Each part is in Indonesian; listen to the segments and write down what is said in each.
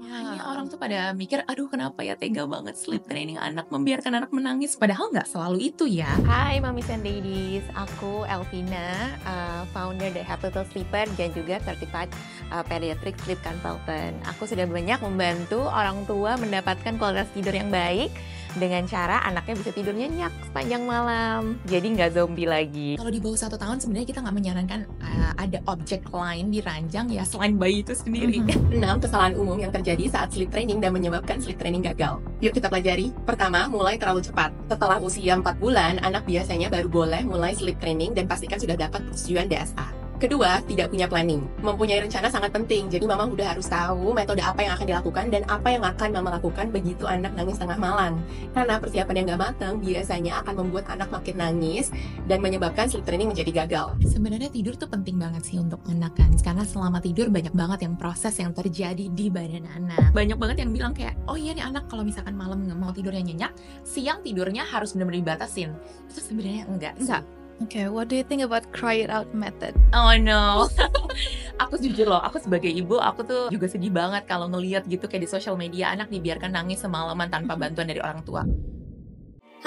Makanya iya. orang tuh pada mikir, aduh kenapa ya tega banget sleep training anak membiarkan anak menangis. Padahal nggak selalu itu ya. Hai Mami and Ladies, aku Elvina, uh, founder The Happy Little Sleeper dan juga Certified uh, Pediatric Sleep Consultant. Aku sudah banyak membantu orang tua mendapatkan kualitas tidur yang baik, dengan cara anaknya bisa tidur nyenyak sepanjang malam jadi nggak zombie lagi kalau di bawah satu tahun sebenarnya kita nggak menyarankan uh, ada objek lain di ranjang ya selain bayi itu sendiri mm-hmm. enam kesalahan umum yang terjadi saat sleep training dan menyebabkan sleep training gagal yuk kita pelajari pertama mulai terlalu cepat setelah usia 4 bulan anak biasanya baru boleh mulai sleep training dan pastikan sudah dapat persetujuan DSA Kedua, tidak punya planning. Mempunyai rencana sangat penting, jadi mama udah harus tahu metode apa yang akan dilakukan dan apa yang akan mama lakukan begitu anak nangis tengah malam. Karena persiapan yang gak matang biasanya akan membuat anak makin nangis dan menyebabkan sleep training menjadi gagal. Sebenarnya tidur tuh penting banget sih untuk anak kan, karena selama tidur banyak banget yang proses yang terjadi di badan anak. Banyak banget yang bilang kayak, oh iya nih anak kalau misalkan malam mau tidurnya nyenyak, siang tidurnya harus benar-benar dibatasin. Itu sebenarnya enggak. Enggak. Okay, what do you think about cry it out method? Oh no. aku jujur loh, aku sebagai ibu, aku tuh juga sedih banget kalau ngeliat gitu kayak di sosial media anak dibiarkan nangis semalaman tanpa mm-hmm. bantuan dari orang tua.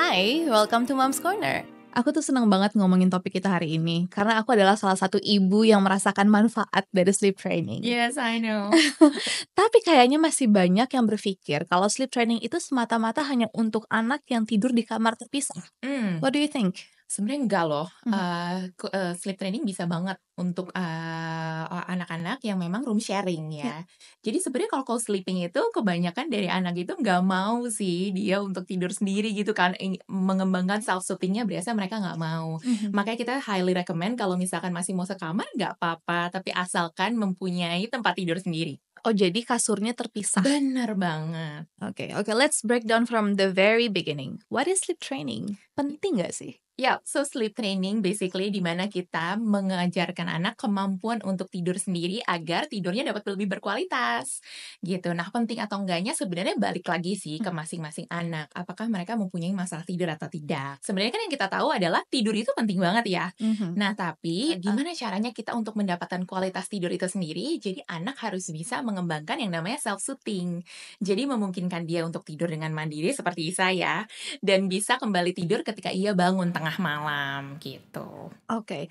Hi, welcome to Mom's Corner. Aku tuh senang banget ngomongin topik kita hari ini karena aku adalah salah satu ibu yang merasakan manfaat dari sleep training. Yes, I know. Tapi kayaknya masih banyak yang berpikir kalau sleep training itu semata-mata hanya untuk anak yang tidur di kamar terpisah. Mm. What do you think? Sebenarnya enggak loh. Mm -hmm. uh, sleep training bisa banget untuk eh, anak-anak uh, yang memang room sharing ya. Yeah. Jadi sebenarnya kalau co sleeping itu kebanyakan dari anak itu nggak mau sih dia untuk tidur sendiri gitu kan mengembangkan self soothingnya biasanya mereka nggak mau. Mm -hmm. Makanya kita highly recommend kalau misalkan masih mau sekamar nggak apa-apa, tapi asalkan mempunyai tempat tidur sendiri. Oh jadi kasurnya terpisah. Benar banget. Oke okay, oke okay, let's break down from the very beginning. What is sleep training? Penting gak sih? Ya, yeah, so sleep training basically di mana kita mengajarkan anak kemampuan untuk tidur sendiri agar tidurnya dapat lebih berkualitas. Gitu. Nah, penting atau enggaknya sebenarnya balik lagi sih ke hmm. masing-masing anak. Apakah mereka mempunyai masalah tidur atau tidak? Sebenarnya kan yang kita tahu adalah tidur itu penting banget ya. Mm-hmm. Nah, tapi gimana caranya kita untuk mendapatkan kualitas tidur itu sendiri? Jadi anak harus bisa mengembangkan yang namanya self soothing. Jadi memungkinkan dia untuk tidur dengan mandiri seperti saya dan bisa kembali tidur ketika ia bangun tengah malam gitu. Oke. Okay.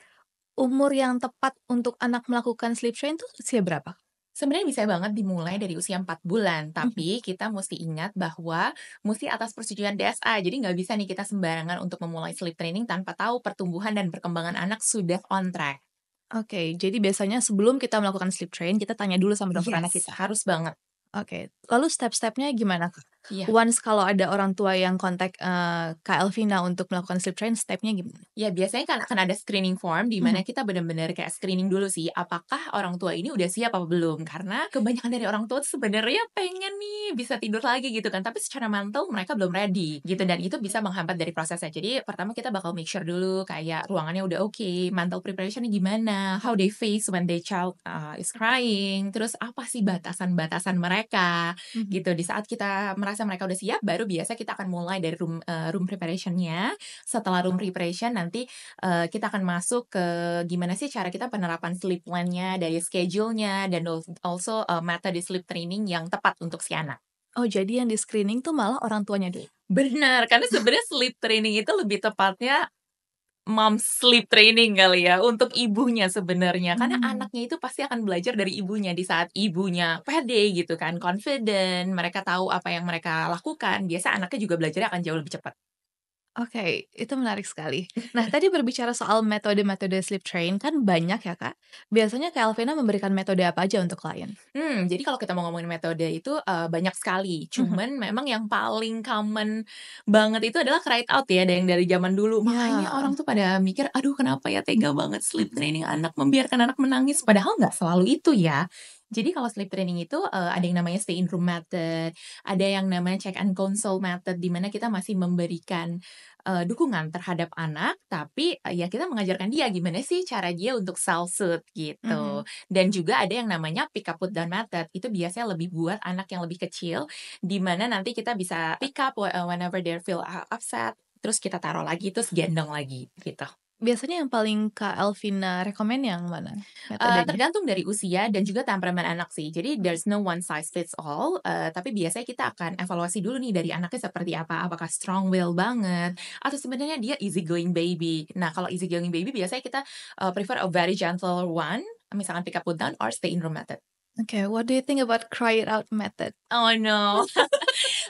Umur yang tepat untuk anak melakukan sleep train itu usia berapa? Sebenarnya bisa banget dimulai dari usia 4 bulan, mhm. tapi kita mesti ingat bahwa mesti atas persetujuan DSA. Jadi nggak bisa nih kita sembarangan untuk memulai sleep training tanpa tahu pertumbuhan dan perkembangan anak sudah on track. Oke, okay, jadi biasanya sebelum kita melakukan sleep train, kita tanya dulu sama dokter yes. anak kita. Harus banget. Oke, okay. lalu step-stepnya gimana, Yeah. Once kalau ada orang tua yang kontak uh, Kak Elvina untuk melakukan sleep train, stepnya gimana? Ya biasanya kan akan ada screening form di mana hmm. kita benar-benar kayak screening dulu sih apakah orang tua ini udah siap apa belum karena kebanyakan dari orang tua sebenarnya pengen nih bisa tidur lagi gitu kan tapi secara mental mereka belum ready gitu dan itu bisa menghambat dari prosesnya. Jadi pertama kita bakal make sure dulu kayak ruangannya udah oke, okay, mental preparationnya gimana, how they face when they child uh, is crying, terus apa sih batasan-batasan mereka hmm. gitu di saat kita merasa ngerasa mereka udah siap baru biasa kita akan mulai dari room uh, room preparationnya setelah room preparation nanti uh, kita akan masuk ke gimana sih cara kita penerapan sleep plan-nya dari schedule-nya dan also uh, eh, metode sleep training yang tepat untuk si anak Oh jadi yang di screening tuh malah orang tuanya deh Benar, karena sebenarnya sleep training itu lebih tepatnya mom sleep training kali ya untuk ibunya sebenarnya karena hmm. anaknya itu pasti akan belajar dari ibunya di saat ibunya pede gitu kan confident mereka tahu apa yang mereka lakukan biasa anaknya juga belajarnya akan jauh lebih cepat Oke, itu menarik sekali. Nah, tadi berbicara soal metode-metode sleep train kan banyak ya, Kak. Biasanya Kak Elvina memberikan metode apa aja untuk klien? Hmm, jadi kalau kita mau ngomongin metode itu uh, banyak sekali. Mhm. Cuman memang yang paling common banget itu adalah cried out ya, Ada yang dari zaman dulu. Ya. Makanya orang tuh pada mikir, aduh kenapa ya tega banget sleep training anak membiarkan anak menangis. Padahal nggak selalu itu ya jadi kalau sleep training itu uh, ada yang namanya stay in room method, ada yang namanya check and console method di mana kita masih memberikan uh, dukungan terhadap anak, tapi uh, ya kita mengajarkan dia gimana sih cara dia untuk self soothe gitu. Mm -hmm. Dan juga ada yang namanya pick up put down method. Itu biasanya lebih buat anak yang lebih kecil, di mana nanti kita bisa pick up whenever they feel upset, terus kita taruh lagi, terus gendong lagi gitu biasanya yang paling Kak Elvina rekomend yang mana? Uh, tergantung dari usia dan juga temperamen anak sih. Jadi there's no one size fits all. Uh, tapi biasanya kita akan evaluasi dulu nih dari anaknya seperti apa. Apakah strong will banget atau sebenarnya dia easy going baby. Nah kalau easy going baby biasanya kita uh, prefer a very gentle one. Misalkan pick up put down or stay in room method. Okay, what do you think about cry it out method? Oh no.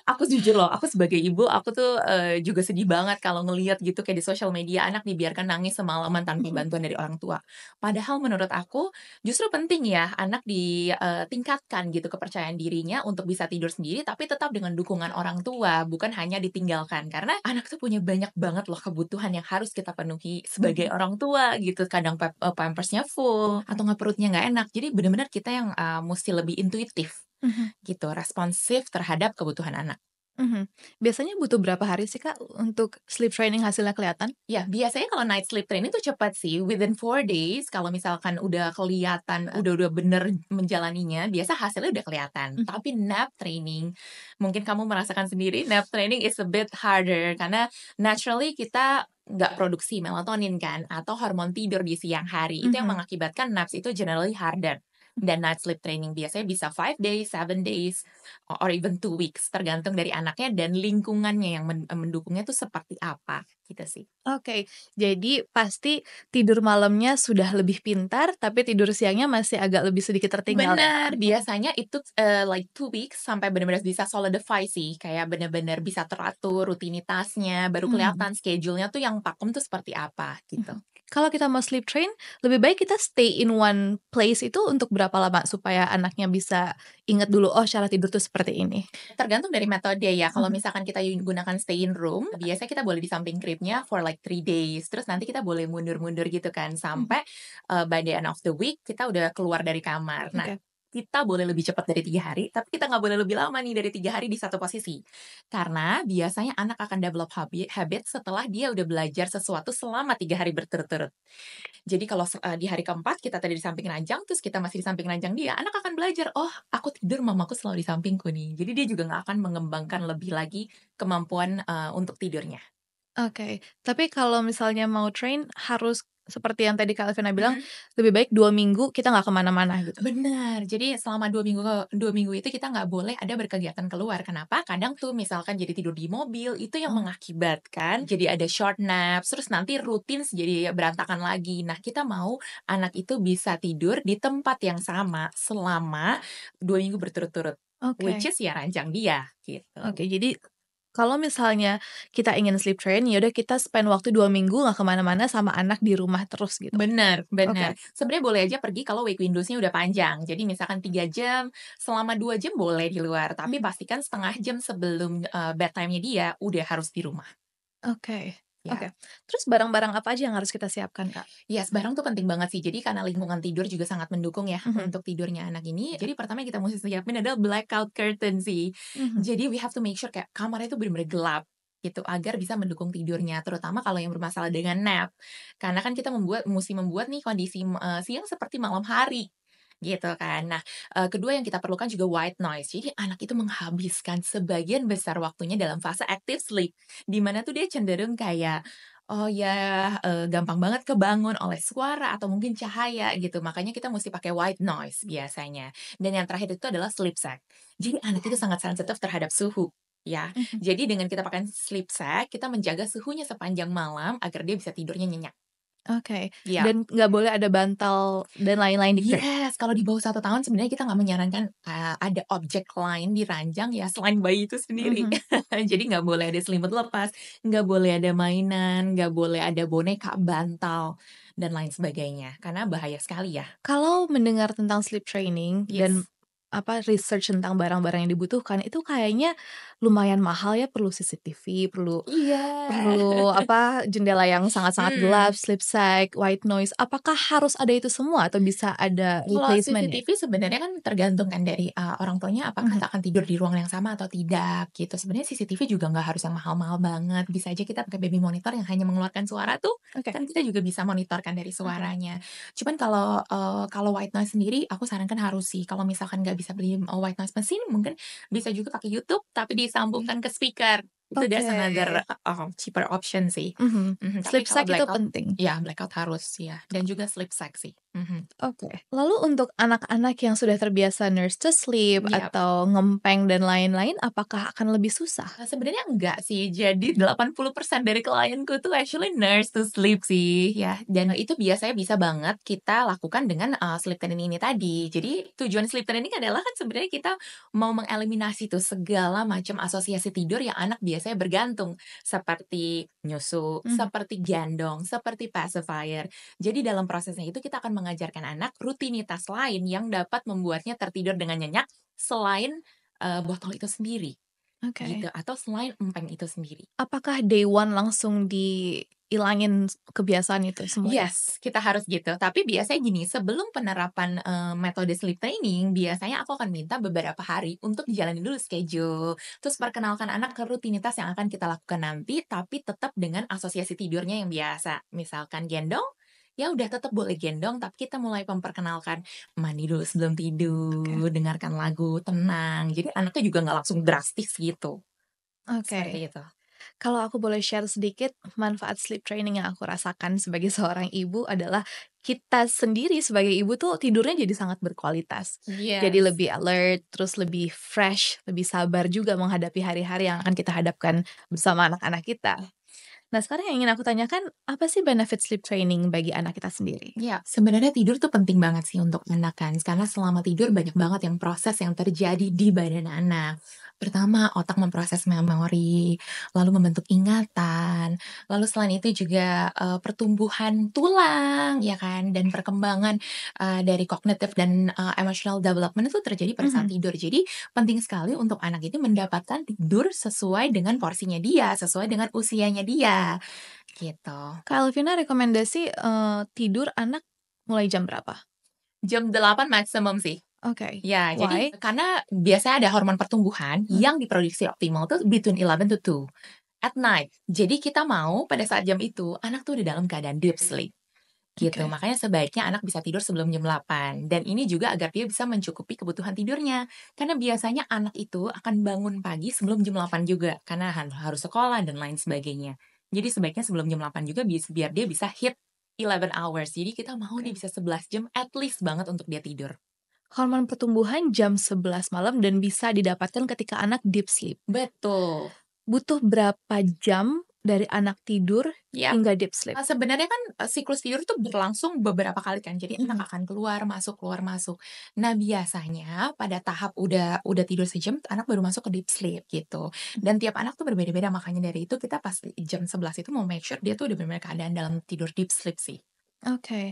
aku jujur loh, aku sebagai ibu aku tuh uh, juga sedih banget kalau ngelihat gitu kayak di sosial media anak dibiarkan nangis semalaman tanpa bantuan dari orang tua. Padahal menurut aku justru penting ya anak ditingkatkan eh, gitu kepercayaan dirinya untuk bisa tidur sendiri tapi tetap dengan dukungan orang tua, bukan hanya ditinggalkan karena anak tuh punya banyak banget loh kebutuhan yang harus kita penuhi sebagai orang tua gitu. Kadang eh, pampersnya full atau nggak perutnya nggak enak. Jadi benar-benar kita yang uh, mesti lebih intuitif hmm gitu responsif terhadap kebutuhan anak. Mm-hmm. Biasanya butuh berapa hari sih kak untuk sleep training hasilnya kelihatan? Ya biasanya kalau night sleep training itu cepat sih within four days kalau misalkan udah kelihatan udah udah bener menjalaninya biasa hasilnya udah kelihatan. Mm-hmm. Tapi nap training mungkin kamu merasakan sendiri nap training is a bit harder karena naturally kita nggak produksi melatonin kan atau hormon tidur di siang hari mm-hmm. itu yang mhm. mengakibatkan naps itu generally harder dan night sleep training biasanya bisa 5 days, 7 days, or even 2 weeks. Tergantung dari anaknya dan lingkungannya yang mendukungnya itu seperti apa gitu sih. Oke, okay. jadi pasti tidur malamnya sudah lebih pintar, tapi tidur siangnya masih agak lebih sedikit tertinggal. Ya? Benar, biasanya itu uh, like two weeks sampai benar-benar bisa solidify sih, kayak benar-benar bisa teratur rutinitasnya, baru hmm. kelihatan hmm. schedule-nya tuh yang pakem tuh seperti apa gitu. Hmm kalau kita mau sleep train, lebih baik kita stay in one place itu untuk berapa lama supaya anaknya bisa ingat dulu oh cara tidur tuh seperti ini. Tergantung dari metode ya. Kalau mm-hmm. misalkan kita gunakan stay in room, biasanya kita boleh di samping cribnya for like three days. Terus nanti kita boleh mundur-mundur gitu kan mm-hmm. sampai uh, by the end of the week kita udah keluar dari kamar. Nah, kita boleh lebih cepat dari tiga hari, tapi kita nggak boleh lebih lama nih dari tiga hari di satu posisi. Karena biasanya anak akan develop habit setelah dia udah belajar sesuatu selama tiga hari berturut-turut. Jadi kalau eh, di hari keempat kita tadi di samping ranjang, terus kita masih di samping ranjang dia, anak akan belajar, oh aku tidur mamaku selalu di sampingku nih. Jadi dia juga nggak akan mengembangkan lebih lagi kemampuan uh, untuk tidurnya. Oke, okay. tapi kalau misalnya mau train harus seperti yang tadi Kak Alvina bilang hmm. lebih baik dua minggu kita nggak kemana-mana gitu. Benar. Jadi selama dua minggu dua minggu itu kita nggak boleh ada berkegiatan keluar. Kenapa? Kadang tuh misalkan jadi tidur di mobil itu yang oh. mengakibatkan jadi ada short nap. Terus nanti rutin jadi berantakan lagi. Nah kita mau anak itu bisa tidur di tempat yang sama selama dua minggu berturut-turut. Okay. Which is ya rancang dia gitu. Oke, okay, jadi kalau misalnya kita ingin sleep train, ya udah kita spend waktu dua minggu nggak kemana-mana sama anak di rumah terus gitu. Bener, bener. Okay. Sebenarnya boleh aja pergi kalau wake windowsnya udah panjang. Jadi misalkan tiga jam, selama dua jam boleh di luar. Tapi hmm. pastikan setengah jam sebelum uh, bedtime-nya dia udah harus di rumah. Oke. Okay. Ya. Oke, okay. terus barang-barang apa aja yang harus kita siapkan kak? Yes, iya, barang tuh penting banget sih. Jadi karena lingkungan tidur juga sangat mendukung ya mm-hmm. untuk tidurnya anak ini. Iya. Jadi pertama yang kita mesti siapin adalah blackout curtain sih. Mm-hmm. Jadi we have to make sure kayak kamarnya itu benar-benar gelap gitu agar bisa mendukung tidurnya terutama kalau yang bermasalah dengan nap karena kan kita membuat mesti membuat nih kondisi uh, siang seperti malam hari gitu kan. Nah, kedua yang kita perlukan juga white noise. Jadi anak itu menghabiskan sebagian besar waktunya dalam fase active sleep, di mana tuh dia cenderung kayak oh ya uh, gampang banget kebangun oleh suara atau mungkin cahaya gitu. Makanya kita mesti pakai white noise biasanya. Dan yang terakhir itu adalah sleep sack. Jadi anak itu sangat sensitif terhadap suhu ya. Mhm. Jadi dengan kita pakai sleep sack, kita menjaga suhunya sepanjang malam agar dia bisa tidurnya nyenyak Oke. Okay. Iya. Yeah. Dan nggak boleh ada bantal dan lain-lain di Yes, kalau di bawah satu tahun sebenarnya kita nggak menyarankan uh, ada objek lain di ranjang ya selain bayi itu sendiri. Mm-hmm. Jadi nggak boleh ada selimut lepas, nggak boleh ada mainan, nggak boleh ada boneka, bantal dan lain sebagainya karena bahaya sekali ya. Kalau mendengar tentang sleep training yes. dan apa research tentang barang-barang yang dibutuhkan itu kayaknya lumayan mahal ya perlu CCTV perlu yeah. perlu apa jendela yang sangat-sangat hmm. gelap sleep sack white noise apakah harus ada itu semua atau bisa ada replacement Kalau ya? CCTV sebenarnya kan tergantung kan dari uh, orang tuanya apakah hmm. akan tidur di ruang yang sama atau tidak gitu sebenarnya CCTV juga nggak harus yang mahal-mahal banget bisa aja kita pakai baby monitor yang hanya mengeluarkan suara tuh okay. kan kita juga bisa monitorkan dari suaranya okay. cuman kalau uh, kalau white noise sendiri aku sarankan harus sih kalau misalkan nggak bisa beli oh, white noise mesin mungkin bisa juga pakai YouTube tapi disambungkan ke speaker itu dia that's another um, cheaper option sih. Mm -hmm. Mm -hmm. Sleep sack itu penting. Ya blackout harus ya dan juga sleep sack sih. Mm-hmm. Oke. Lalu untuk anak-anak yang sudah terbiasa nurse to sleep yep. Iya. atau ngempeng dan lain-lain, apakah akan lebih susah? Nah, sebenarnya enggak sih. Jadi 80% dari klienku tuh actually nurse to sleep sih, ya. Dan itu biasanya bisa banget kita lakukan dengan uh, sleep training ini tadi. Jadi tujuan sleep training adalah kan sebenarnya kita mau mengeliminasi tuh segala macam asosiasi tidur yang anak biasanya bergantung seperti nyusu, mm-hmm. seperti gendong, seperti pacifier. Jadi dalam prosesnya itu kita akan mengajarkan anak rutinitas lain yang dapat membuatnya tertidur dengan nyenyak selain uh, botol itu sendiri. Okay. Gitu atau selain empeng itu sendiri. Apakah day one langsung di kebiasaan itu semua. Ya? Yes, kita harus gitu. Tapi biasanya gini, sebelum penerapan uh, metode sleep training, biasanya aku akan minta beberapa hari untuk dijalani dulu schedule. Terus perkenalkan anak ke rutinitas yang akan kita lakukan nanti, tapi tetap dengan asosiasi tidurnya yang biasa. Misalkan gendong, ya udah tetap boleh gendong tapi kita mulai memperkenalkan mandi dulu sebelum tidur okay. dengarkan lagu tenang jadi anaknya juga nggak langsung drastis gitu oke okay. gitu kalau aku boleh share sedikit manfaat sleep training yang aku rasakan sebagai seorang ibu adalah kita sendiri sebagai ibu tuh tidurnya jadi sangat berkualitas. Yes. Jadi lebih alert, terus lebih fresh, lebih sabar juga menghadapi hari-hari yang akan kita hadapkan bersama anak-anak kita. Nah sekarang yang ingin aku tanyakan, apa sih benefit sleep training bagi anak kita sendiri? Ya, sebenarnya tidur tuh penting banget sih untuk anak kan, karena selama tidur banyak banget yang proses yang terjadi di badan anak. Pertama, otak memproses memori, lalu membentuk ingatan, lalu selain itu juga uh, pertumbuhan tulang, ya kan, dan perkembangan uh, dari kognitif dan uh, emotional development itu terjadi pada saat mm -hmm. tidur. Jadi penting sekali untuk anak itu mendapatkan tidur sesuai dengan porsinya dia, sesuai dengan usianya dia, gitu. Kak rekomendasi uh, tidur anak mulai jam berapa? Jam 8 maksimum sih. Oke. Okay. Ya, Why? jadi karena biasanya ada hormon pertumbuhan hmm. yang diproduksi optimal tuh between 11 to 2 at night. Jadi kita mau pada saat jam itu anak tuh di dalam keadaan deep sleep. Gitu. Okay. Makanya sebaiknya anak bisa tidur sebelum jam 8 dan ini juga agar dia bisa mencukupi kebutuhan tidurnya. Karena biasanya anak itu akan bangun pagi sebelum jam 8 juga karena harus sekolah dan lain sebagainya. Jadi sebaiknya sebelum jam 8 juga biar dia bisa hit 11 hours. Jadi kita mau okay. dia bisa 11 jam at least banget untuk dia tidur hormon pertumbuhan jam 11 malam dan bisa didapatkan ketika anak deep sleep. Betul. Butuh berapa jam dari anak tidur yep. Ya. hingga deep sleep. Eh, sebenarnya kan eh, siklus tidur itu berlangsung beberapa kali kan. Jadi hmm. anak akan keluar masuk keluar masuk. Nah, biasanya pada tahap udah udah tidur sejam anak baru masuk ke deep sleep gitu. Mm. Dan tiap anak tuh berbeda-beda makanya dari itu kita pas jam 11 itu mau make sure dia tuh udah benar-benar keadaan dalam tidur deep sleep sih. Oke. Okay.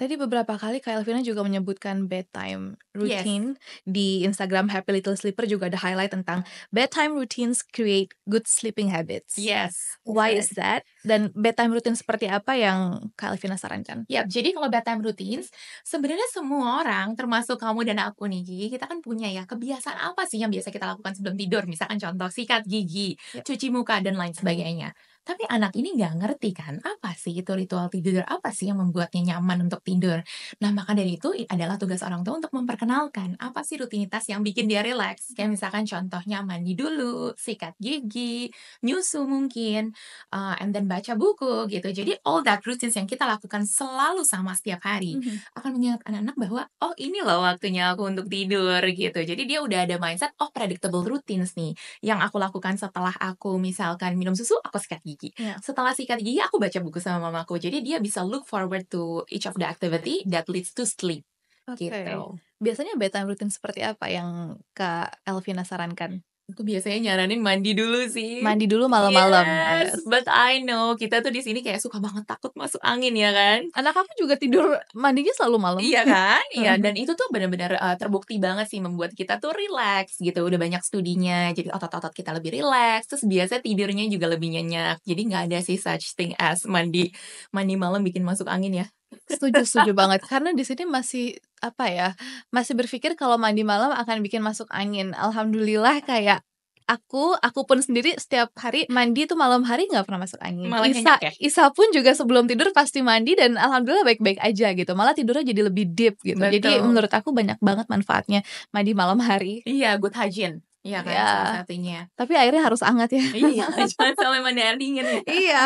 Tadi beberapa kali Kak Elvina juga menyebutkan bedtime routine. Yes. Di Instagram Happy Little Sleeper juga ada highlight tentang bedtime routines create good sleeping habits. Yes. Why yes. is that? Dan bedtime routine seperti apa yang Kak Elvina sarankan? Yap, jadi kalau bedtime routines, sebenarnya semua orang, termasuk kamu dan aku nih, kita kan punya ya kebiasaan apa sih yang biasa kita lakukan sebelum tidur? Misalkan contoh sikat gigi, yep. cuci muka, dan lain sebagainya. Mm. Tapi anak ini nggak ngerti kan, apa sih itu ritual tidur, apa sih yang membuatnya nyaman untuk tidur. Nah, maka dari itu adalah tugas orang tua untuk memperkenalkan apa sih rutinitas yang bikin dia relax. Kayak misalkan contohnya mandi dulu, sikat gigi, nyusu mungkin, uh, and then baca buku gitu. Jadi all that routines yang kita lakukan selalu sama setiap hari mm -hmm. akan mengingat anak-anak bahwa oh ini loh waktunya aku untuk tidur gitu. Jadi dia udah ada mindset oh predictable routines nih yang aku lakukan setelah aku misalkan minum susu aku sikat gigi. Yeah. Setelah sikat gigi aku baca buku sama mamaku. Jadi dia bisa look forward to each of the activity that leads to sleep. Okay. Gitu. Biasanya bedtime rutin seperti apa yang Kak Elvina sarankan? Aku biasanya nyaranin mandi dulu sih. Mandi dulu malam-malam. Yes, but I know kita tuh di sini kayak suka banget takut masuk angin ya kan. Anak aku juga tidur mandinya selalu malam. Iya kan? Iya dan itu tuh benar-benar uh, terbukti banget sih membuat kita tuh relax gitu. Udah banyak studinya. Jadi otot-otot kita lebih relax. Terus biasa tidurnya juga lebih nyenyak. Jadi nggak ada sih such thing as mandi mandi malam bikin masuk angin ya. Setuju, setuju banget. Karena di sini masih apa ya? Masih berpikir kalau mandi malam akan bikin masuk angin. Alhamdulillah kayak aku aku pun sendiri setiap hari mandi tuh malam hari nggak pernah masuk angin. Malah Isa ya? Isa pun juga sebelum tidur pasti mandi dan alhamdulillah baik-baik aja gitu. Malah tidurnya jadi lebih deep gitu. Betul. Jadi menurut aku banyak banget manfaatnya mandi malam hari. Iya, good hygiene. Iya kan ya. salah satunya. Tapi airnya harus hangat ya. Iya, jangan sampai mandi air dingin ya. iya.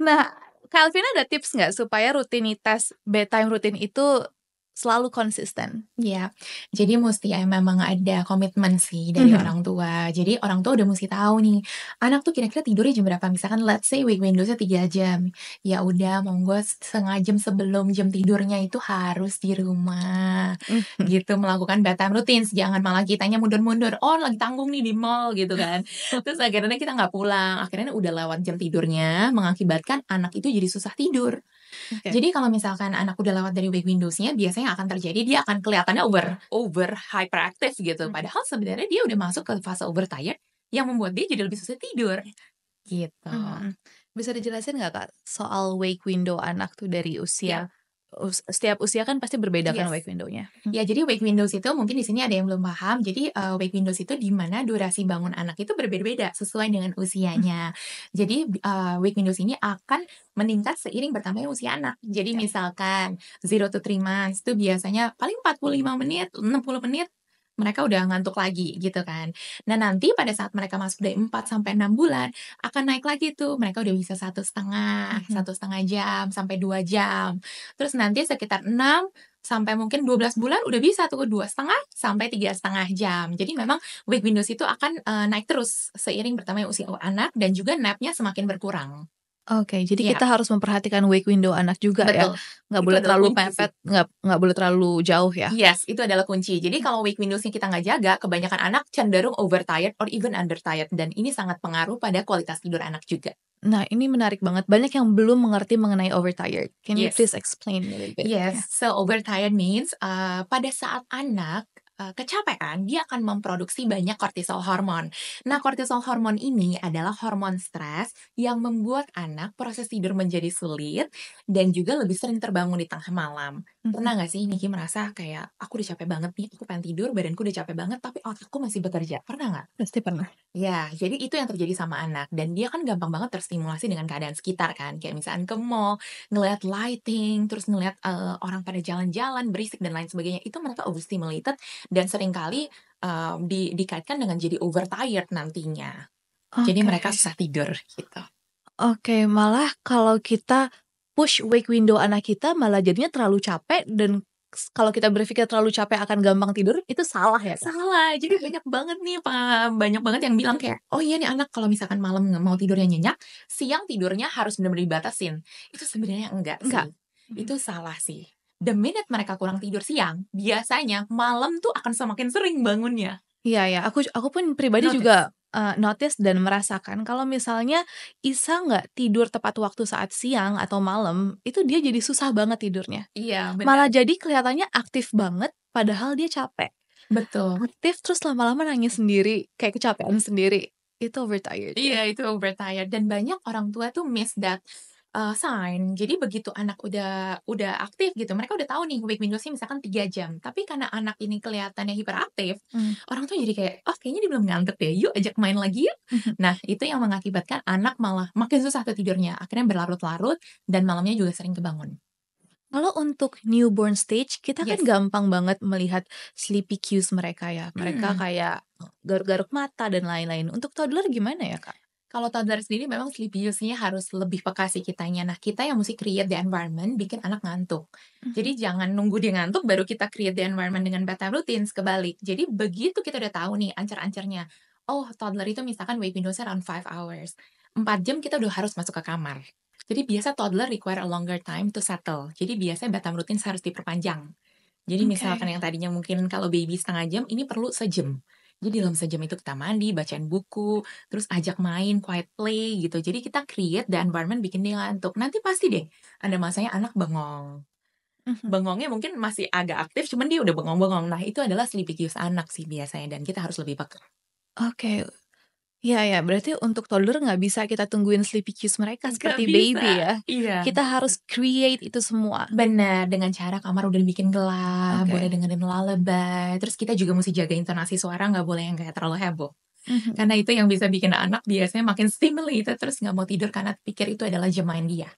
Nah, Kak Alvina ada tips nggak supaya rutinitas bedtime rutin itu selalu konsisten. Iya. Jadi mesti ya memang ada komitmen sih dari -hmm. orang tua. Jadi orang tua udah mesti tahu nih, anak tuh kira-kira tidurnya jam berapa? Misalkan let's say windows-nya 3 jam. Ya udah monggo setengah jam sebelum jam tidurnya itu harus di rumah. -hmm. Gitu melakukan bedtime routines. Jangan malah kitanya mundur-mundur. Oh, lagi tanggung nih di mall gitu kan. Terus akhirnya kita nggak pulang. Akhirnya udah lewat jam tidurnya mengakibatkan anak itu jadi susah tidur. Okay. Jadi kalau misalkan anak udah lewat dari wake windowsnya, biasanya akan terjadi dia akan kelihatannya over over hyperactive gitu. Hmm. Padahal sebenarnya dia udah masuk ke fase over tired yang membuat dia jadi lebih susah tidur. Iya. Gitu. Hmm, hmm, hmm. Bisa dijelasin nggak kak soal wake window anak tuh dari usia? Yeah setiap usia kan pasti berbeda kan yes. kan wake window-nya. Ya, jadi wake windows itu mungkin di sini ada yang belum paham. Jadi uh, wake windows itu di mana durasi bangun anak itu berbeda-beda sesuai dengan usianya. Hmm. Jadi uh, wake windows ini akan meningkat seiring bertambahnya usia anak. Jadi yeah. misalkan 0 to 3 months itu biasanya paling 45 menit, 60 menit mereka udah ngantuk lagi gitu kan. Nah nanti pada saat mereka masuk dari 4 sampai 6 bulan akan naik lagi tuh mereka udah bisa satu setengah mhm. satu setengah jam sampai dua jam. Terus nanti sekitar 6 sampai mungkin 12 bulan udah bisa tuh dua setengah sampai tiga setengah jam. Jadi memang wake windows itu akan uh, naik terus seiring bertambahnya usia anak dan juga napnya semakin berkurang. Oke, okay, jadi yeah. kita harus memperhatikan wake window anak juga ya. Betul. ya. Nggak boleh terlalu pepet, nggak nggak boleh terlalu jauh ya. Yes, itu adalah kunci. Jadi kalau wake windowsnya kita nggak jaga, kebanyakan anak cenderung overtired or even undertired dan ini sangat pengaruh pada kualitas tidur anak juga. Nah, ini menarik banget. Banyak yang belum mengerti mengenai overtired. Can yes. you please explain a little bit? Yes. Yeah. So, overtired means uh, pada saat anak Eh, kecapean, dia akan memproduksi banyak kortisol hormon. Nah, kortisol hormon ini adalah hormon stres yang membuat anak proses tidur menjadi sulit dan juga lebih sering terbangun di tengah malam. Hmm. Pernah gak sih Niki merasa kayak, aku udah capek banget nih, aku pengen tidur, badanku udah capek banget, tapi otakku masih bekerja. Pernah nggak? Pasti pernah. Ya, jadi itu yang terjadi sama anak. Dan dia kan gampang banget terstimulasi dengan keadaan sekitar kan. Kayak misalnya ke mall, ngeliat lighting, terus ngeliat uh, eh, orang pada jalan-jalan, berisik, dan lain sebagainya. Itu mereka overstimulated dan seringkali um, di, dikaitkan dengan jadi overtired nantinya. Okay. Jadi mereka susah tidur gitu. Oke, okay, malah kalau kita push wake window anak kita malah jadinya terlalu capek dan kalau kita berpikir terlalu capek akan gampang tidur itu salah ya salah jadi banyak banget nih pak banyak banget yang bilang kayak oh iya nih anak kalau misalkan malam mau tidurnya nyenyak siang tidurnya harus benar-benar dibatasin itu sebenarnya enggak enggak itu salah sih the minute mereka kurang tidur siang, biasanya malam tuh akan semakin sering bangunnya. Iya ya, aku aku pun pribadi notice. juga uh, notice dan merasakan kalau misalnya Isa nggak tidur tepat waktu saat siang atau malam, itu dia jadi susah banget tidurnya. Iya, benar. Malah jadi kelihatannya aktif banget padahal dia capek. Betul. Aktif terus lama-lama nangis sendiri, kayak kecapean sendiri. Itu overtired. Iya, itu overtired dan banyak orang tua tuh miss that uh, sign. Jadi begitu anak udah udah aktif gitu, mereka udah tahu nih wake windows sih misalkan tiga jam. Tapi karena anak ini kelihatannya hiperaktif, hmm. orang tuh jadi kayak, "Oh kayaknya dia belum ngantuk deh, yuk ajak main lagi yuk." Hmm. Nah, itu yang mengakibatkan anak malah makin susah tuh tidurnya, akhirnya berlarut-larut dan malamnya juga sering kebangun. Kalau untuk newborn stage, kita kan gampang banget melihat sleepy cues mereka ya. Mereka hmm. kayak garuk-garuk mata dan lain-lain. Untuk toddler gimana ya, Kak? Kalau toddler sendiri memang sleep nya harus lebih peka sih kitanya. Nah, kita yang mesti create the environment bikin anak ngantuk. Mm-hmm. Jadi jangan nunggu dia ngantuk baru kita create the environment dengan bedtime routines kebalik. Jadi begitu kita udah tahu nih ancar-ancarnya. Oh, toddler itu misalkan wake window around 5 hours. 4 jam kita udah harus masuk ke kamar. Jadi biasa toddler require a longer time to settle. Jadi biasanya bedtime routines harus diperpanjang. Jadi okay. misalkan yang tadinya mungkin kalau baby setengah jam, ini perlu sejam. Mm-hmm jadi dalam sejam itu kita mandi, bacain buku, terus ajak main, quiet play gitu. Jadi kita create the environment bikin dia ngantuk. Nanti pasti deh ada masanya anak bengong. Mhm. Bengongnya mungkin masih agak aktif, cuman dia udah bengong-bengong. Nah itu adalah sleepy cues anak sih biasanya dan kita harus lebih peka. Oke, okay. Iya ya, berarti untuk toddler nggak bisa kita tungguin sleepy cues mereka gak seperti bisa. baby ya. Iya. Kita harus create itu semua. Benar, dengan cara kamar udah dibikin gelap, okay. boleh dengerin lullaby. Terus kita juga mesti jaga intonasi suara, nggak boleh yang kayak terlalu heboh. Mm-hmm. Karena itu yang bisa bikin anak biasanya makin stimulated terus nggak mau tidur karena pikir itu adalah jam main dia.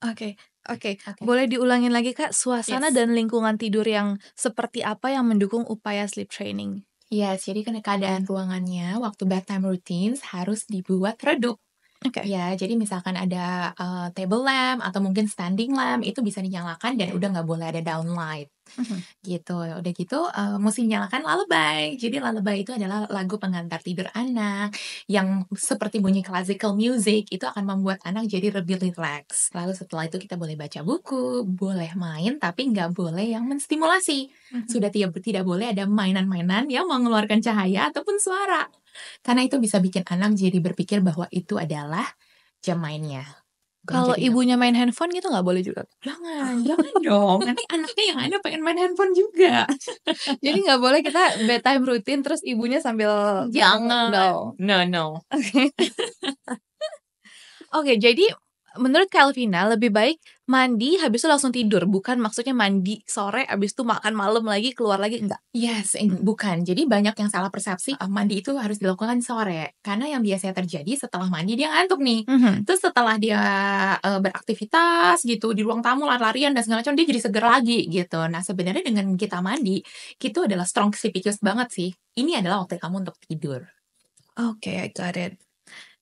Oke, okay, oke. Okay. Okay. Boleh diulangin lagi Kak, suasana yes. dan lingkungan tidur yang seperti apa yang mendukung upaya sleep training? Yes, iya jadi karena keadaan ruangannya waktu bedtime routines harus dibuat redup. Oke. Okay. Ya, jadi misalkan ada uh, table lamp atau mungkin standing lamp itu bisa dinyalakan dan udah nggak boleh ada downlight hmm Gitu. Udah gitu uh, eh, mesti nyalakan lullaby. Jadi lullaby itu adalah lagu pengantar tidur anak yang seperti bunyi classical music itu akan membuat anak jadi lebih relax. Lalu setelah itu kita boleh baca buku, boleh main tapi nggak boleh yang menstimulasi. Mm-hmm. Sudah tidak tidak boleh ada mainan-mainan yang mengeluarkan cahaya ataupun suara. Karena itu bisa bikin anak jadi berpikir bahwa itu adalah jam mainnya. Kalau ibunya main handphone gitu nggak boleh juga. Jangan, jangan dong. Nanti anaknya yang ada pengen main handphone juga. Jadi nggak boleh kita bedtime rutin terus ibunya sambil jangan. No, no, no. Oke. Okay. okay, jadi menurut Calvina lebih baik mandi habis itu langsung tidur bukan maksudnya mandi sore habis itu makan malam lagi keluar lagi enggak yes in, hmm. bukan jadi banyak yang salah persepsi uh, mandi itu harus dilakukan sore karena yang biasanya terjadi setelah mandi dia ngantuk nih mm -hmm. terus setelah dia uh, beraktivitas gitu di ruang tamu lari-larian dan segala macam dia jadi seger lagi gitu nah sebenarnya dengan kita mandi itu adalah strong psikis banget sih ini adalah waktu kamu untuk tidur oke okay, I got it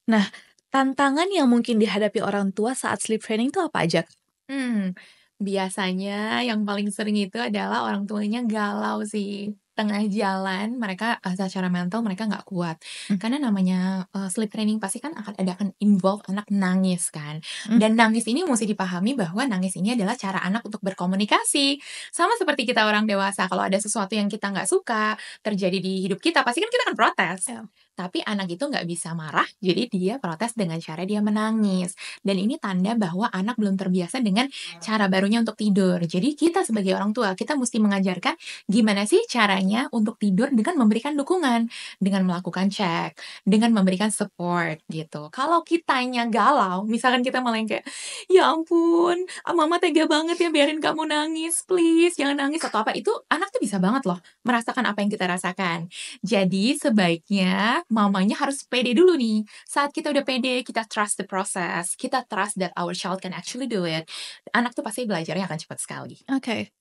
nah Tantangan yang mungkin dihadapi orang tua saat sleep training itu apa aja? Hmm, biasanya yang paling sering itu adalah orang tuanya galau sih tengah jalan mereka uh, secara mental mereka nggak kuat hmm. karena namanya uh, sleep training pasti kan akan ada akan involve anak nangis kan hmm. dan nangis ini mesti dipahami bahwa nangis ini adalah cara anak untuk berkomunikasi sama seperti kita orang dewasa kalau ada sesuatu yang kita nggak suka terjadi di hidup kita pasti kan kita akan protes yeah tapi anak itu nggak bisa marah, jadi dia protes dengan cara dia menangis. Dan ini tanda bahwa anak belum terbiasa dengan cara barunya untuk tidur. Jadi kita sebagai orang tua, kita mesti mengajarkan gimana sih caranya caranya untuk tidur dengan memberikan dukungan, dengan melakukan cek, dengan memberikan support gitu. Kalau kitanya galau, misalkan kita malah kayak, ya ampun, mama tega banget ya biarin kamu nangis, please jangan nangis atau apa itu anak tuh bisa banget loh merasakan apa yang kita rasakan. Jadi sebaiknya mamanya harus pede dulu nih. Saat kita udah pede, kita trust the process, kita trust that our child can actually do it. Anak tuh pasti belajarnya akan cepat sekali. Oke. Okay.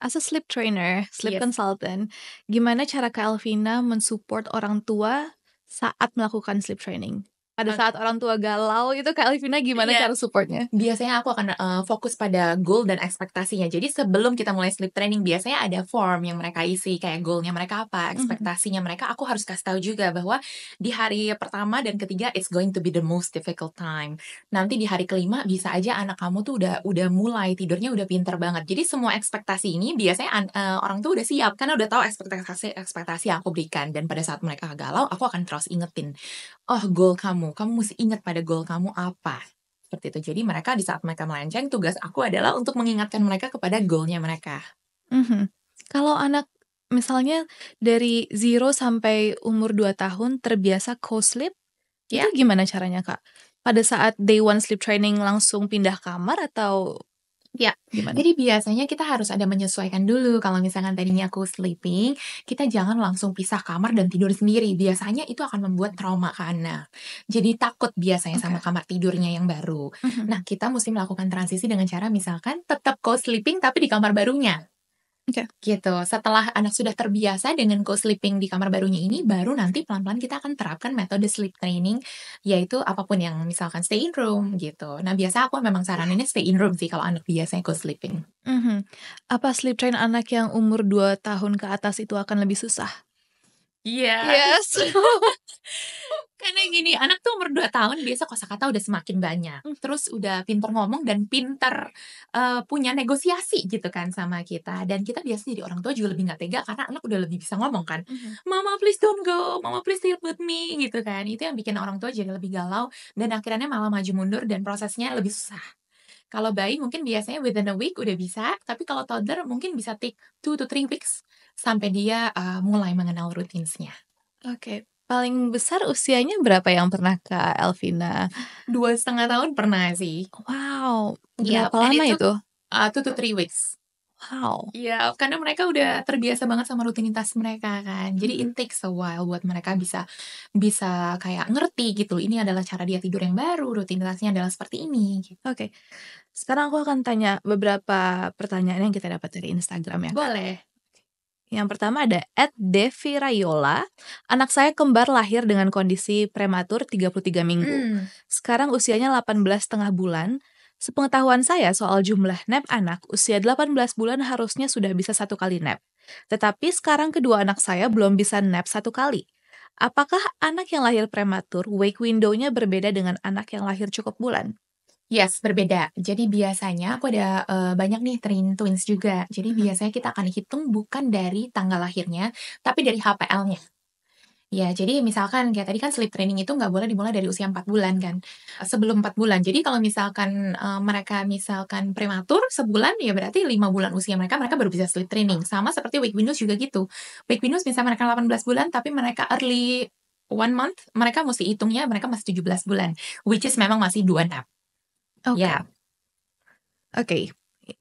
As a sleep trainer, sleep yes. consultant, gimana cara Kak Alvina mensupport orang tua saat melakukan sleep training? pada saat orang tua galau itu Kak Elvina, gimana yeah. cara supportnya? Biasanya aku akan uh, fokus pada goal dan ekspektasinya. Jadi sebelum kita mulai sleep training biasanya ada form yang mereka isi kayak goalnya mereka apa, mhm. ekspektasinya mm -hmm. mereka. Aku harus kasih tahu juga bahwa di hari pertama dan ketiga it's going to be the most difficult time. Nanti di hari kelima bisa aja anak kamu tuh udah udah mulai tidurnya udah pinter banget. Jadi semua ekspektasi ini biasanya uh, orang tuh udah siap karena udah tahu ekspektasi ekspektasi yang aku berikan dan pada saat mereka galau aku akan terus ingetin oh goal kamu, kamu mesti ingat pada goal kamu apa. Seperti itu. Jadi mereka di saat mereka melenceng, tugas aku adalah untuk mengingatkan mereka kepada goalnya mereka. Mm -hmm. Kalau anak misalnya dari zero sampai umur 2 tahun terbiasa co-sleep, yeah. itu ya. gimana caranya kak? Pada saat day one sleep training langsung pindah kamar atau Ya, jadi biasanya kita harus ada menyesuaikan dulu. Kalau misalkan tadinya aku sleeping, kita jangan langsung pisah kamar dan tidur sendiri. Biasanya itu akan membuat trauma ke anak. Nah, jadi takut biasanya okay. sama kamar tidurnya yang baru. Mm -hmm. Nah, kita mesti melakukan transisi dengan cara misalkan tetap co-sleeping tapi di kamar barunya. Okay. Gitu. Setelah anak sudah terbiasa dengan co-sleeping di kamar barunya ini, baru nanti pelan-pelan kita akan terapkan metode sleep training, yaitu apapun yang misalkan stay in room gitu. Nah, biasa aku memang saraninnya stay in room sih kalau anak biasanya co-sleeping. Mm -hmm. Apa sleep train anak yang umur 2 tahun ke atas itu akan lebih susah? Iya. Yes. yes. tahun biasa kosakata udah semakin banyak. Hmm. Terus udah pinter ngomong dan pinter uh, punya negosiasi gitu kan sama kita. Dan kita biasanya jadi orang tua juga lebih nggak tega karena anak udah lebih bisa ngomong kan. hmm Mama please don't go, mama please stay with me gitu kan. Itu yang bikin orang tua jadi lebih galau dan akhirnya malah maju mundur dan prosesnya lebih susah. Kalau bayi mungkin biasanya within a week udah bisa, tapi kalau toddler mungkin bisa take two to three weeks sampai dia uh, mulai mengenal rutinsnya. Oke, okay. Paling besar usianya berapa yang pernah ke Elvina? Dua setengah tahun pernah sih. Wow. Iya, berapa yep. lama itu? itu? Uh, two three weeks. Wow. Iya, karena mereka udah terbiasa banget sama rutinitas mereka kan. Jadi it takes a while buat mereka bisa bisa kayak ngerti gitu. Ini adalah cara dia tidur yang baru, rutinitasnya adalah seperti ini. Gitu. Oke. Okay. Sekarang aku akan tanya beberapa pertanyaan yang kita dapat dari Instagram ya. Boleh. Yang pertama ada Ed Devi Rayola. Anak saya kembar lahir dengan kondisi prematur 33 minggu. Hmm. Sekarang usianya 18 setengah bulan. Sepengetahuan saya soal jumlah nap anak, usia 18 bulan harusnya sudah bisa satu kali nap. Tetapi sekarang kedua anak saya belum bisa nap satu kali. Apakah anak yang lahir prematur, wake window-nya berbeda dengan anak yang lahir cukup bulan? Yes, berbeda. Jadi biasanya aku ada uh, banyak nih train twins juga. Jadi hmm. biasanya kita akan hitung bukan dari tanggal lahirnya, tapi dari HPL-nya. Ya, jadi misalkan kayak tadi kan sleep training itu nggak boleh dimulai dari usia 4 bulan kan. Eh, sebelum 4 bulan. Jadi kalau misalkan uh, mereka misalkan prematur sebulan ya berarti 5 bulan usia mereka mereka baru bisa sleep training. Sama seperti Wake Windows juga gitu. Wake Windows bisa mereka 18 bulan tapi mereka early one month mereka mesti hitungnya mereka masih 17 bulan which is memang masih nap. Oke. Okay. Ya. Yeah. Oke. Okay.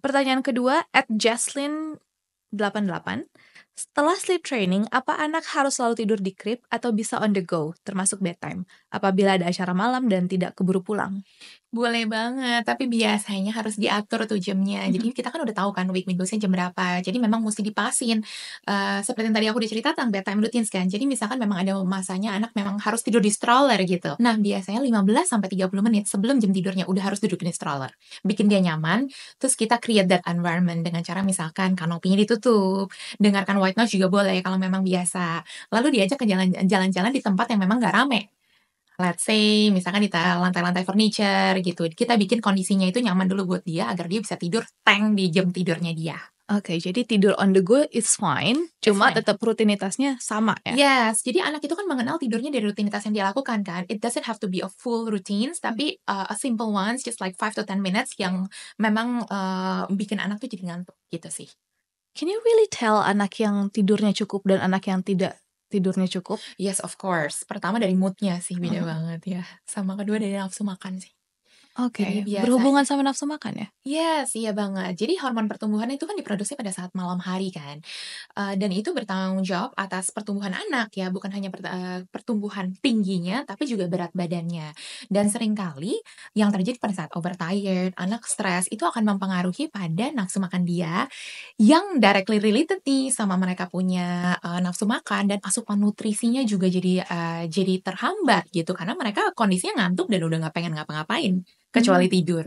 Pertanyaan kedua at Jaslyn 88. Setelah sleep training, apa anak harus selalu tidur di crib atau bisa on the go, termasuk bedtime, apabila ada acara malam dan tidak keburu pulang? Boleh banget, tapi biasanya harus diatur tuh jamnya. Mm-hmm. Jadi kita kan udah tahu kan week midnightsnya jam berapa. Jadi memang mesti dipasin. Uh, seperti yang tadi aku udah cerita tentang bedtime routine kan. Jadi misalkan memang ada masanya anak memang harus tidur di stroller gitu. Nah, biasanya 15 sampai 30 menit sebelum jam tidurnya udah harus duduk di stroller. Bikin dia nyaman, terus kita create that environment dengan cara misalkan kanopinya ditutup, dengarkan white noise juga boleh kalau memang biasa. Lalu diajak ke jalan-jalan di tempat yang memang gak rame. Let's say misalkan di lantai-lantai furniture gitu. Kita bikin kondisinya itu nyaman dulu buat dia agar dia bisa tidur tank di jam tidurnya dia. Oke, okay, jadi tidur on the go is fine, cuma fine. tetap rutinitasnya sama ya. Yes, jadi anak itu kan mengenal tidurnya dari rutinitas yang dia lakukan kan. It doesn't have to be a full routine, tapi uh, a simple ones just like 5 to 10 minutes yang memang uh, bikin anak tuh jadi ngantuk gitu sih. Can you really tell anak yang tidurnya cukup dan anak yang tidak tidurnya cukup? Yes, of course. Pertama dari moodnya sih beda hmm. banget ya. Sama kedua dari nafsu makan sih. Oke, okay. berhubungan sama nafsu makan ya? Yes, iya banget. Jadi hormon pertumbuhan itu kan diproduksi pada saat malam hari kan, uh, dan itu bertanggung jawab atas pertumbuhan anak ya, bukan hanya per, uh, eh, pertumbuhan tingginya, tapi juga berat badannya. Dan seringkali yang terjadi pada saat overtired, anak stres itu akan mempengaruhi pada nafsu makan dia yang directly related nih sama mereka punya uh, nafsu makan dan asupan nutrisinya juga jadi uh, jadi terhambat gitu karena mereka kondisinya ngantuk dan udah nggak pengen ngapa-ngapain kecuali hmm. tidur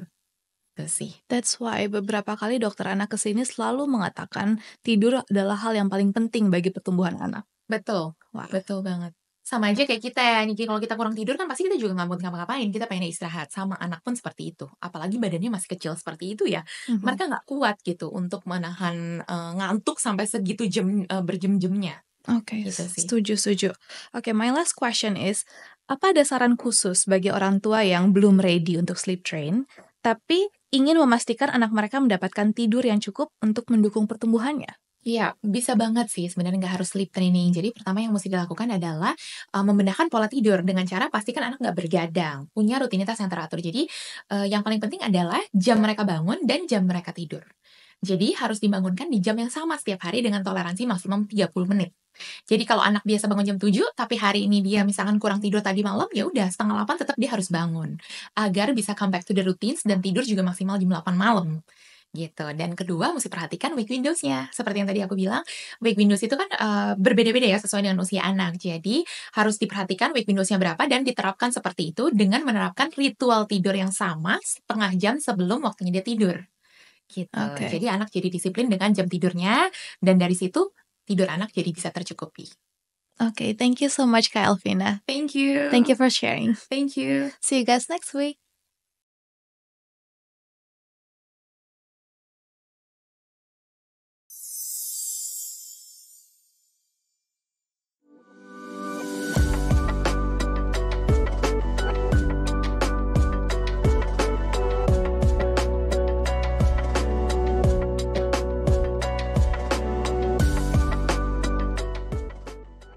gitu sih. That's why beberapa kali dokter anak kesini selalu mengatakan tidur adalah hal yang paling penting bagi pertumbuhan anak. Betul, wow. betul banget. Sama aja kayak kita ya, Niki. Kalau kita kurang tidur kan pasti kita juga nggak mau ngapa-ngapain. Kita pengen istirahat. Sama anak pun seperti itu. Apalagi badannya masih kecil seperti itu ya. Mm-hmm. Mereka nggak kuat gitu untuk menahan uh, ngantuk sampai segitu jam uh, eh, berjam-jamnya. Oke, okay, gitu setuju, setuju. Oke, okay, my last question is, apa ada saran khusus bagi orang tua yang belum ready untuk sleep train, tapi ingin memastikan anak mereka mendapatkan tidur yang cukup untuk mendukung pertumbuhannya? Iya, bisa banget sih. Sebenarnya nggak harus sleep training. Jadi pertama yang mesti dilakukan adalah uh, eh, membenahkan pola tidur dengan cara pastikan anak nggak bergadang, punya rutinitas yang teratur. Jadi uh, yang paling penting adalah jam mereka bangun dan jam mereka tidur. Jadi harus dibangunkan di jam yang sama setiap hari dengan toleransi maksimum 30 menit. Jadi kalau anak biasa bangun jam 7, tapi hari ini dia misalkan kurang tidur tadi malam, ya udah setengah 8 tetap dia harus bangun. Agar bisa come back to the routines dan tidur juga maksimal jam 8 malam gitu. Dan kedua mesti perhatikan wake windows-nya. Seperti yang tadi aku bilang, wake windows itu kan uh, berbeda-beda ya sesuai dengan usia anak. Jadi harus diperhatikan wake windows-nya berapa dan diterapkan seperti itu dengan menerapkan ritual tidur yang sama setengah jam sebelum waktunya dia tidur gitu. Okay. Jadi anak jadi disiplin dengan jam tidurnya dan dari situ tidur anak jadi bisa tercukupi. Okay, thank you so much, Kak Elvina. Thank you. Thank you for sharing. Thank you. See you guys next week.